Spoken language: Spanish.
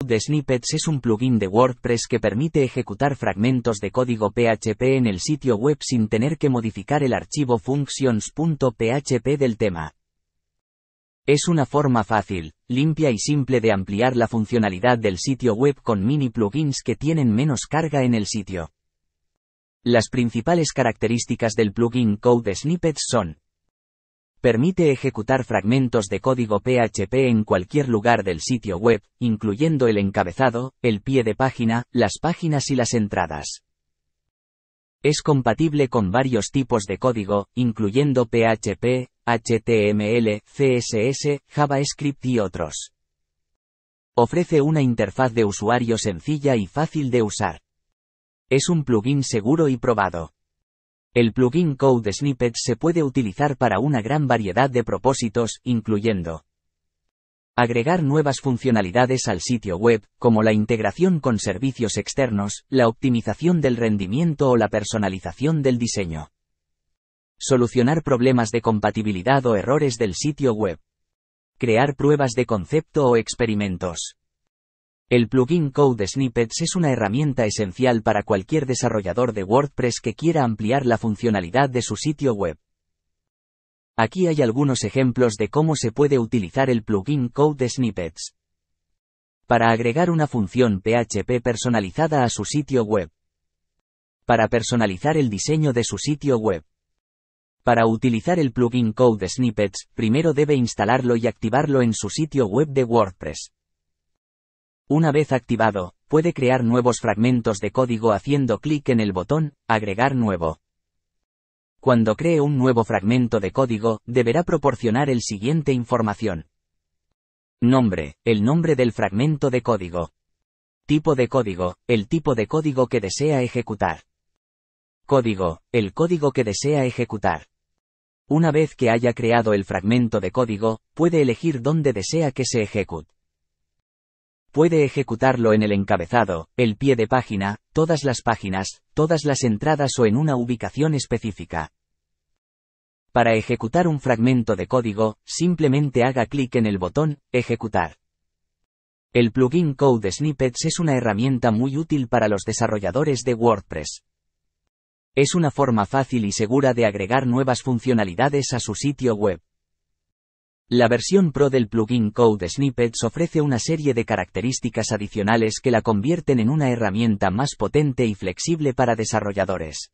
Code Snippets es un plugin de WordPress que permite ejecutar fragmentos de código PHP en el sitio web sin tener que modificar el archivo functions.php del tema. Es una forma fácil, limpia y simple de ampliar la funcionalidad del sitio web con mini plugins que tienen menos carga en el sitio. Las principales características del plugin Code Snippets son permite ejecutar fragmentos de código PHP en cualquier lugar del sitio web, incluyendo el encabezado, el pie de página, las páginas y las entradas. Es compatible con varios tipos de código, incluyendo PHP, HTML, CSS, JavaScript y otros. Ofrece una interfaz de usuario sencilla y fácil de usar. Es un plugin seguro y probado. El plugin Code Snippet se puede utilizar para una gran variedad de propósitos, incluyendo agregar nuevas funcionalidades al sitio web, como la integración con servicios externos, la optimización del rendimiento o la personalización del diseño. Solucionar problemas de compatibilidad o errores del sitio web. Crear pruebas de concepto o experimentos. El plugin Code Snippets es una herramienta esencial para cualquier desarrollador de WordPress que quiera ampliar la funcionalidad de su sitio web. Aquí hay algunos ejemplos de cómo se puede utilizar el plugin Code Snippets. Para agregar una función PHP personalizada a su sitio web. Para personalizar el diseño de su sitio web. Para utilizar el plugin Code Snippets, primero debe instalarlo y activarlo en su sitio web de WordPress. Una vez activado, puede crear nuevos fragmentos de código haciendo clic en el botón Agregar nuevo. Cuando cree un nuevo fragmento de código, deberá proporcionar el siguiente información. Nombre, el nombre del fragmento de código. Tipo de código, el tipo de código que desea ejecutar. Código, el código que desea ejecutar. Una vez que haya creado el fragmento de código, puede elegir dónde desea que se ejecute. Puede ejecutarlo en el encabezado, el pie de página, todas las páginas, todas las entradas o en una ubicación específica. Para ejecutar un fragmento de código, simplemente haga clic en el botón Ejecutar. El plugin Code Snippets es una herramienta muy útil para los desarrolladores de WordPress. Es una forma fácil y segura de agregar nuevas funcionalidades a su sitio web. La versión Pro del plugin Code Snippets ofrece una serie de características adicionales que la convierten en una herramienta más potente y flexible para desarrolladores.